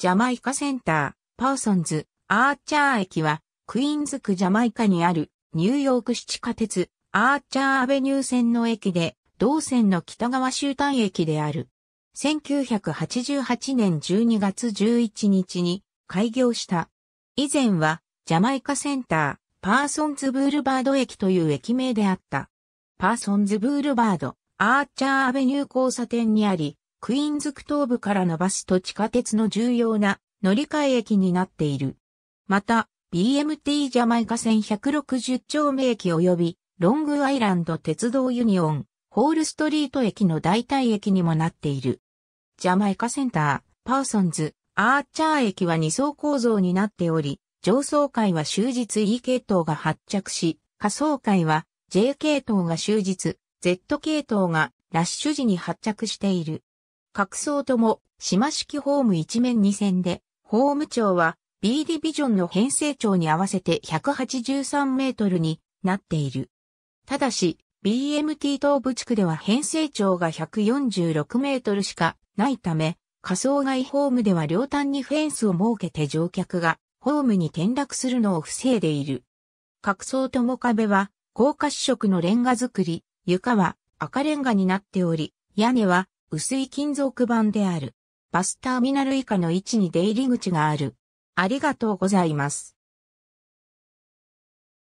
ジャマイカセンター、パーソンズ、アーチャー駅は、クイーンズ区ジャマイカにある、ニューヨーク市地下鉄、アーチャーアベニュー線の駅で、同線の北側終端駅である。1988年12月11日に開業した。以前は、ジャマイカセンター、パーソンズブールバード駅という駅名であった。パーソンズブールバード、アーチャーアベニュー交差点にあり、クイーンズ区東部からのバスと地下鉄の重要な乗り換え駅になっている。また、BMT ジャマイカ線160丁目駅及び、ロングアイランド鉄道ユニオン、ホールストリート駅の代替駅にもなっている。ジャマイカセンター、パーソンズ、アーチャー駅は2層構造になっており、上層階は終日 E 系統が発着し、下層階は J 系統が終日、Z 系統がラッシュ時に発着している。各層とも、島式ホーム一面二線で、ホーム長は B ディビジョンの編成長に合わせて183メートルになっている。ただし、BMT 東部地区では編成長が146メートルしかないため、仮想外ホームでは両端にフェンスを設けて乗客がホームに転落するのを防いでいる。各層とも壁は高滑色のレンガ作り、床は赤レンガになっており、屋根は薄い金属板である。バスターミナル以下の位置に出入り口がある。ありがとうございます。